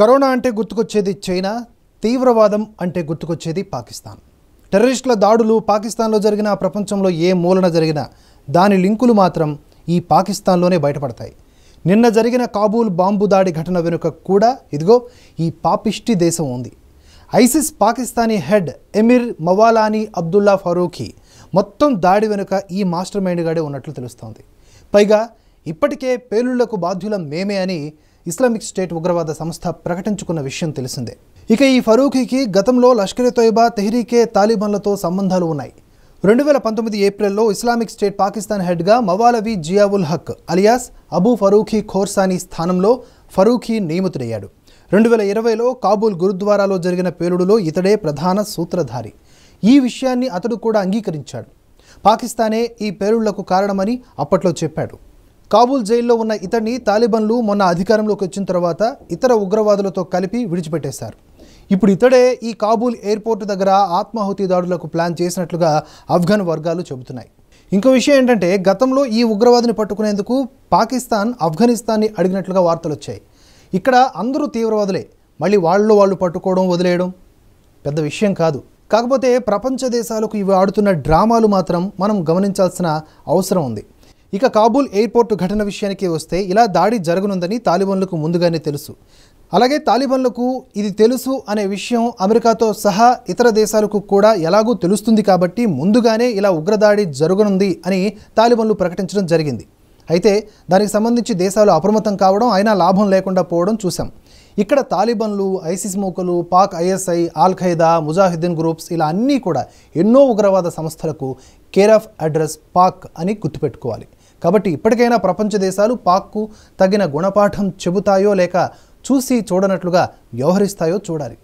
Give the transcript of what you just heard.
corona అంటే గుర్తుకొచ్చేది China తీవ్రవాదం అంటే గుర్తుకొచ్చేది పాకిస్తాన్ టెర్రరిస్టుల దాడులు పాకిస్తాన్లో జరిగిన ప్రపంచంలో ఏ మూలన జరిగినా దాని లింకులు మాత్రం ఈ పాకిస్తాన్లోనే బయటపడతాయి నిన్న జరిగిన కాబూల్ బాంబు దాడి ఘటన వెనుక కూడా ఇదిగో ఈ పాపిష్టి దేశం ఉంది ఐసిస్ పాకిస్తానీ హెడ్ ఎమిర్ మవాలానీ అబ్దుల్లా ఫరూఖీ మొత్తం దాడి వెనుక ఈ మాస్టర్ మైండ్ గాడే ఉన్నట్లు తెలుస్తోంది పైగా ఇప్పటికే పేలుళ్లకు బాధ్యులం మేమే అని ఇస్లామిక్ స్టేట్ ఉగ్రవాద సంస్థ ప్రకటించుకున్న విషయం తెలిసిందే ఇక ఈ ఫరూఖీకి గతంలో లష్కరే తోయిబా తెహ్రీకే తాలిబాన్లతో సంబంధాలు ఉన్నాయి రెండు వేల పంతొమ్మిది ఏప్రిల్లో ఇస్లామిక్ స్టేట్ పాకిస్తాన్ హెడ్గా మవాలవి జియావుల్ హక్ అలియాస్ అబూ ఫరూఖీ ఖోర్సానీ స్థానంలో ఫరూఖీ నియమితుడయ్యాడు రెండు వేల ఇరవైలో కాబూల్ గురుద్వారాలో జరిగిన పేలుడులో ఇతడే ప్రధాన సూత్రధారి ఈ విషయాన్ని అతడు కూడా అంగీకరించాడు పాకిస్తానే ఈ పేలుళ్లకు కారణమని అప్పట్లో చెప్పాడు కాబూల్ జైల్లో ఉన్న ఇతడిని తాలిబన్లు మొన్న అధికారంలోకి వచ్చిన తర్వాత ఇతర ఉగ్రవాదులతో కలిపి విడిచిపెట్టేశారు ఇప్పుడు ఇతడే ఈ కాబూల్ ఎయిర్పోర్ట్ దగ్గర ఆత్మాహుతి దాడులకు ప్లాన్ చేసినట్లుగా ఆఫ్ఘన్ వర్గాలు చెబుతున్నాయి ఇంకో విషయం ఏంటంటే గతంలో ఈ ఉగ్రవాదిని పట్టుకునేందుకు పాకిస్తాన్ ఆఫ్ఘనిస్తాన్ని అడిగినట్లుగా వార్తలు వచ్చాయి ఇక్కడ అందరూ తీవ్రవాదులే మళ్ళీ వాళ్ళు వాళ్ళు పట్టుకోవడం వదిలేయడం పెద్ద విషయం కాదు కాకపోతే ప్రపంచ దేశాలకు ఇవి ఆడుతున్న డ్రామాలు మాత్రం మనం గమనించాల్సిన అవసరం ఉంది ఇక కాబూల్ ఎయిర్పోర్టు ఘటన విషయానికి వస్తే ఇలా దాడి జరగనుందని తాలిబన్లకు ముందుగానే తెలుసు అలాగే తాలిబన్లకు ఇది తెలుసు అనే విషయం అమెరికాతో సహా ఇతర దేశాలకు కూడా ఎలాగూ తెలుస్తుంది కాబట్టి ముందుగానే ఇలా ఉగ్రదాడి జరగనుంది అని తాలిబన్లు ప్రకటించడం జరిగింది అయితే దానికి సంబంధించి దేశాలు అప్రమత్తం కావడం అయినా లాభం లేకుండా పోవడం చూసాం ఇక్కడ తాలిబన్లు ఐసిస్ మూకలు పాక్ ఐఎస్ఐ ఆల్ ఖైదా ముజాహిద్దీన్ గ్రూప్స్ ఇలా అన్నీ కూడా ఎన్నో ఉగ్రవాద సంస్థలకు కేర్ ఆఫ్ అడ్రస్ పాక్ అని గుర్తుపెట్టుకోవాలి కాబట్టి ఇప్పటికైనా ప్రపంచ దేశాలు పాక్కు తగిన గుణపాఠం చెబుతాయో లేక చూసి చూడనట్లుగా వ్యవహరిస్తాయో చూడాలి